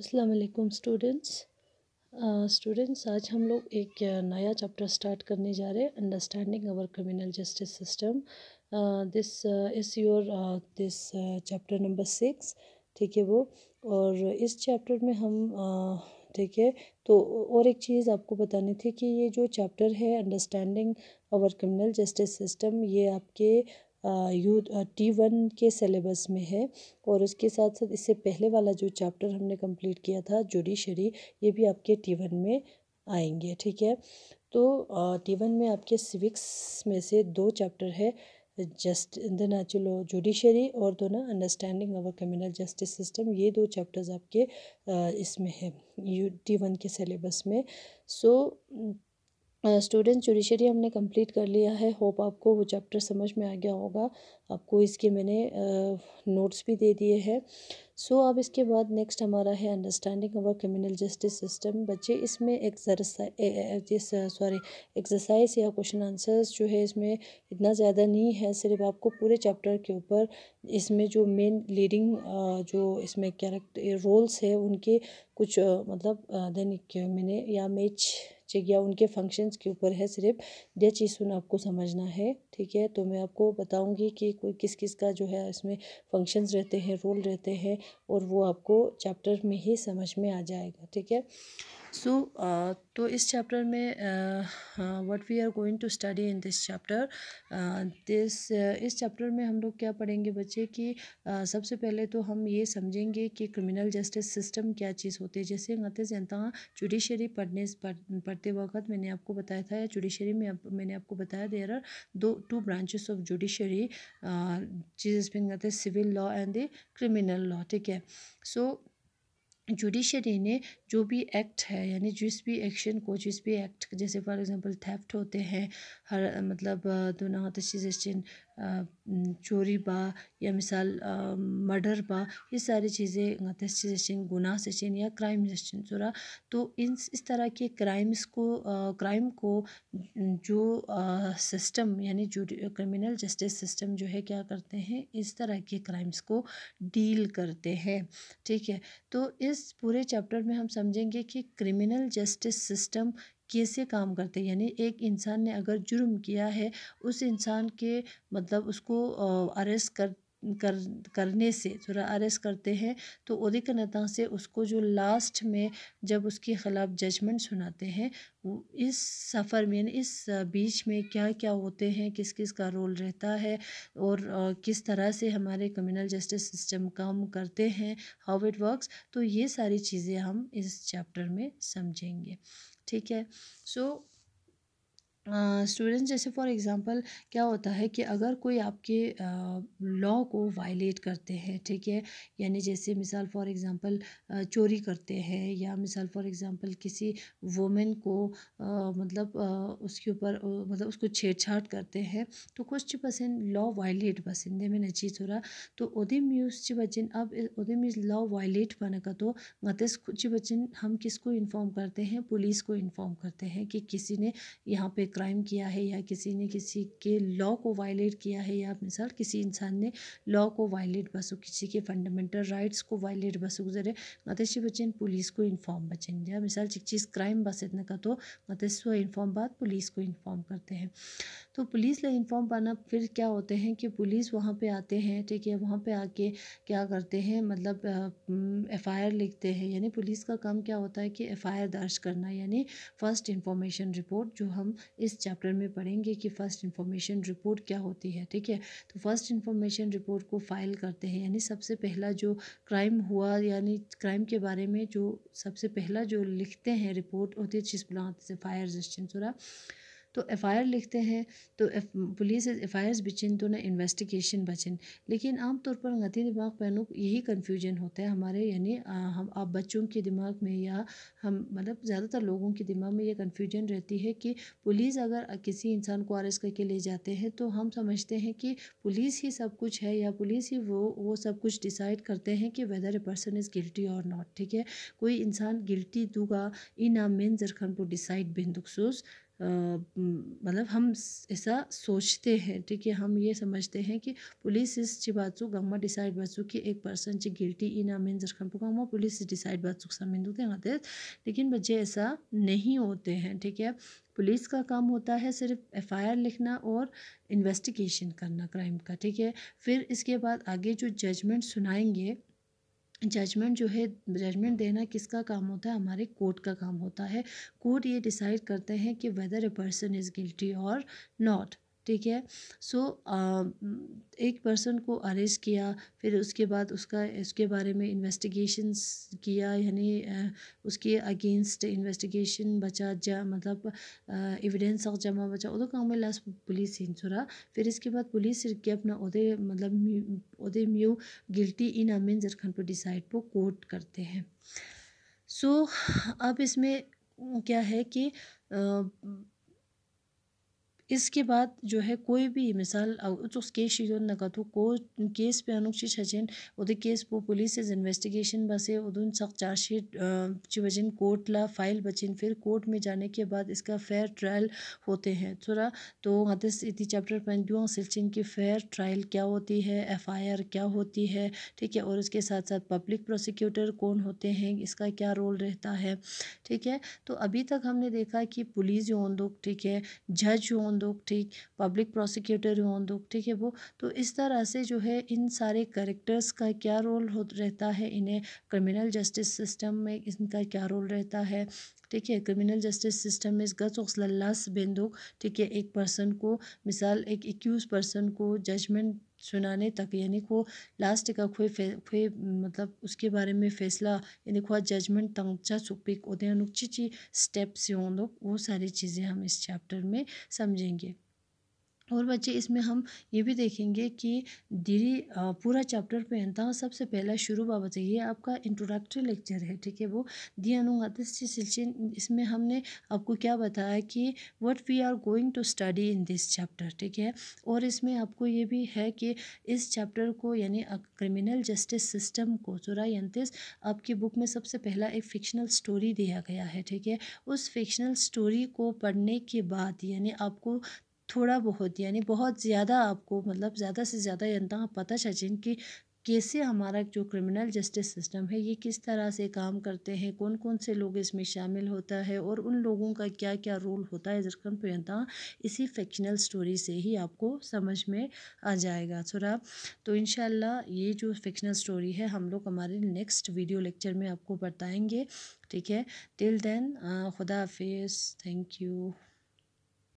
अस्सलाम वालेकुम students students आज हम लोग एक नया चैप्टर स्टार्ट करने जा रहे हैं understanding our criminal justice system this is your this chapter number six ठीक है वो और इस चैप्टर में हम uh, ठीक है तो और एक चीज़ आपको बतानी थी कि ये जो चैप्टर है understanding our criminal justice system ये आपके यू टी वन के सिलेबस में है और उसके साथ साथ इससे पहले वाला जो चैप्टर हमने कंप्लीट किया था जुडिशरी ये भी आपके टी वन में आएंगे ठीक है तो टी वन में आपके सिविक्स में से दो चैप्टर है just the natural law judiciary और दो ना understanding our criminal justice system ये दो चैप्टर्स आपके इसमें है यू टी वन के सिलेबस में सो so, स्टूडेंट जुडिशरी हमने कंप्लीट कर लिया है होप आपको वो चैप्टर समझ में आ गया होगा आपको इसके मैंने नोट्स भी दे दिए हैं सो अब इसके बाद नेक्स्ट हमारा है understanding our criminal justice system बच्चे इसमें एक्सरसाइज सॉरी एक्सरसाइज या क्वेश्चन आंसर्स जो है इसमें इतना ज़्यादा नहीं है सिर्फ आपको पूरे चैप्टर के ऊपर इसमें जो मेन लीडिंग जो इसमें कैरेक्टर रोल्स है उनके कुछ मतलब दैनिक मैंने या मैच या उनके फंक्शंस के ऊपर है सिर्फ यह चीज़ सुन आपको समझना है ठीक है तो मैं आपको बताऊंगी कि कोई किस किस का जो है इसमें फंक्शंस रहते हैं रोल रहते हैं और वो आपको चैप्टर में ही समझ में आ जाएगा ठीक है so uh, तो इस चैप्टर में what we are going to study in this chapter this इस चैप्टर में हम लोग क्या पढ़ेंगे बच्चे कि uh, सबसे पहले तो हम ये समझेंगे कि क्रिमिनल जस्टिस सिस्टम क्या चीज़ होती है जैसे गते जनता जुडिशरी पढ़ने पढ़, पढ़ते वक्त मैंने आपको बताया था या जुडिशरी में आप, मैंने आपको बताया देर आर दो टू ब्रांचेस ऑफ जुडिशरी चीज गते civil law and the criminal law ठीक है सो so, जुडिशरी ने जो भी एक्ट है यानी जिस भी एक्शन को जिस भी एक्ट जैसे फॉर एग्जांपल थेफ्ट होते हैं हर मतलब दो नाहत चोरी बा या मिसाल मर्डर बा ये सारी चीज़ें त्यससे चाहिँ गुनाह से चीन या क्राइम से चोरा तो इन इस तरह के क्राइम्स को क्राइम को जो सिस्टम यानी जो क्रिमिनल जस्टिस सिस्टम जो है क्या करते हैं इस तरह के क्राइम्स को डील करते हैं ठीक है तो इस पूरे चैप्टर में हम समझेंगे कि क्रिमिनल जस्टिस सिस्टम कैसे काम करते यानी एक इंसान ने अगर जुर्म किया है उस इंसान के मतलब उसको अरेस्ट कर कर करने से थोड़ा अरेस्ट करते हैं तो उदिक कनता से उसको जो लास्ट में जब उसके ख़िलाफ़ जजमेंट सुनाते हैं इस सफ़र में यानी इस बीच में क्या क्या होते हैं किस किस का रोल रहता है और किस तरह से हमारे कम्यूनल जस्टिस सिस्टम काम करते हैं हाउ इट वर्क्स तो ये सारी चीज़ें हम इस चैप्टर में समझेंगे ठीक है सो so, स्टूडेंट जैसे फॉर एग्ज़ाम्पल क्या होता है कि अगर कोई आपके लॉ को वायलेट करते हैं ठीक है यानी जैसे मिसाल फॉर एग्ज़ाम्पल चोरी करते हैं या मिसाल फॉर एग्ज़ाम्पल किसी वोमेन को आ, मतलब आ, उसके ऊपर मतलब उसको छेड़छाड़ करते हैं तो कुछ पसंद लॉ वायलेट बसिंदे में नची थोड़ा तो ओदे म्यूज़ बच्चन अब ओदे म्यूज़ लॉ वायलेट बने का तो गतिस कुछ बचिन हम किसको इन्फॉर्म करते हैं पुलिस को इन्फॉर्म करते हैं कि किसी ने यहाँ पे क्राइम किया है या किसी ने किसी के लॉ को वायलेट किया है या मिसाल किसी इंसान ने लॉ को वायलेट बसो किसी के फंडामेंटल राइट्स को वायलेट बसो जरे अतशे बचन पुलिस को इन्फॉर्म बचन या मिसाल चिक चीज़ क्राइम बस इतना का तो अतस्व इन्फॉर्म बाद पुलिस को इन्फॉर्म करते हैं तो पुलिस ले इन्फॉर्म पाना फिर क्या होते हैं कि पुलिस वहाँ पर आते हैं ठीक है वहाँ पर आके क्या करते हैं मतलब एफ आई आर लिखते हैं यानी पुलिस का काम क्या होता है कि एफ आई आर दर्ज करना यानी फ़र्स्ट इन्फॉर्मेशन रिपोर्ट जो हम इस इस चैप्टर में पढ़ेंगे कि फ़र्स्ट इन्फॉर्मेशन रिपोर्ट क्या होती है ठीक है तो फर्स्ट इन्फॉर्मेशन रिपोर्ट को फाइल करते हैं यानी सबसे पहला जो क्राइम हुआ यानी क्राइम के बारे में जो सबसे पहला जो लिखते हैं रिपोर्ट होती है जिस बनाते से फायर रजिस्टेंस हो तो एफ़ आई आर लिखते हैं तो पुलिस एफ़ आई आर बिचिन तो ना इन्वेस्टिगेशन बचिन लेकिन आम तौर पर गति दिमाग पहनों यही कन्फ्यूजन होता है हमारे यानी हम आप बच्चों के दिमाग में या हम मतलब ज़्यादातर लोगों के दिमाग में ये कन्फ्यूजन रहती है कि पुलिस अगर किसी इंसान को अरेस्ट करके ले जाते हैं तो हम समझते हैं कि पुलिस ही सब कुछ है या पुलिस ही वो वो सब कुछ डिसाइड करते हैं कि whether a person is guilty और नॉट ठीक है कोई इंसान गिल्टी दूगा इन आ मेन जरखन को डिसाइड दुखसूस मतलब हम ऐसा सोचते हैं ठीक है हम ये समझते हैं कि पुलिस इस चिबाचु गंगमा डिसाइड बाचु कि एक पर्सन ची गिल्टी इन अमीन जरखन पुगंगमा पुलिस डिसाइड बाचु समीन दूते हैं लेकिन बच्चे ऐसा नहीं होते हैं ठीक है पुलिस का काम होता है सिर्फ एफआईआर लिखना और इन्वेस्टिगेशन करना क्राइम का ठीक है फिर इसके बाद आगे जो जजमेंट सुनाएंगे जजमेंट जो है जजमेंट देना किसका काम होता है हमारे कोर्ट का काम होता है कोर्ट ये डिसाइड करते हैं कि whether a person is guilty और नॉट ठीक है सो एक पर्सन को अरेस्ट किया फिर उसके बाद उसका उसके बारे में इन्वेस्टिगेशंस किया यानी उसके अगेंस्ट इन्वेस्टिगेशन बचा जा मतलब एविडेंस और जमा बचा तो काम में लास्ट पुलिस ही छोड़ा फिर इसके बाद पुलिस के अपना उदय मतलब उदय म्यू गिल्टी इन अमीन जरखंड पर डिसाइड वो कोर्ट करते हैं सो so, अब इसमें क्या है कि आ, इसके बाद जो है कोई भी मिसाल तो उस केस ಇದೊಂದು ನಗದು ಕೋ ಕೇಸ್ केस पे ಛಜೆನ್ ಉದ ಕೇಸ್ केस पुलिस ಇಸ್ इन्वेस्टिगेशन बसे उदन सख्त चार्जशीट चिवजन कोर्ट ला फाइल बचिन फिर कोर्ट में जाने के बाद इसका फेयर ट्रायल होते हैं थोड़ा तो अदस इति चैप्टर पंजुआ सिलचिन की फेयर ट्रायल क्या होती है एफआईआर क्या होती है ठीक है और इसके साथ साथ पब्लिक प्रोसिक्यूटर कौन होते हैं इसका क्या रोल रहता है ठीक है तो अभी तक हमने देखा कि पुलिस जो ठीक है जज जो दुख ठीक पब्लिक प्रोसिक्यूटर हों दुख ठीक है वो तो इस तरह से जो है इन सारे करेक्टर्स का क्या रोल हो रहता है इन्हें क्रिमिनल जस्टिस सिस्टम में इनका क्या रोल रहता है ठीक है क्रिमिनल जस्टिस सिस्टम में गस वसल्लास बेंदो ठीक है एक पर्सन को मिसाल एक एक्यूज पर्सन को जजमेंट सुनाने तक यानी को लास्ट का खोए फे खोए मतलब उसके बारे में फैसला यानी खुआ जजमेंट तंगचा सुपिक उदयानुची स्टेप्स हों लोग वो सारी चीज़ें हम इस चैप्टर में समझेंगे और बच्चे इसमें हम ये भी देखेंगे कि दीदी पूरा चैप्टर पहनता हूँ सबसे पहला शुरू बाबत ये आपका इंट्रोडक्टरी लेक्चर है ठीक है वो दियानुगातिस सिलचिन इसमें हमने आपको क्या बताया कि what we are going to study in this chapter ठीक है और इसमें आपको ये भी है कि इस चैप्टर को यानी क्रिमिनल जस्टिस सिस्टम को चुरा यंतिस आपकी बुक में सबसे पहला एक फ़िक्शनल स्टोरी दिया गया है ठीक है उस फिक्शनल स्टोरी को पढ़ने के बाद यानी आपको थोड़ा बहुत यानी बहुत ज़्यादा आपको मतलब ज़्यादा से ज़्यादा जनता पता चल कि कैसे हमारा जो क्रिमिनल जस्टिस सिस्टम है ये किस तरह से काम करते हैं कौन कौन से लोग इसमें शामिल होता है और उन लोगों का क्या क्या रोल होता है जरकन यहाँ इसी फिक्शनल स्टोरी से ही आपको समझ में आ जाएगा सुरा तो इन ये जो फिक्शनल स्टोरी है हम लोग हमारे नेक्स्ट वीडियो लेक्चर में आपको बताएँगे ठीक है टिल देन खुदा हाफिज़ थैंक यू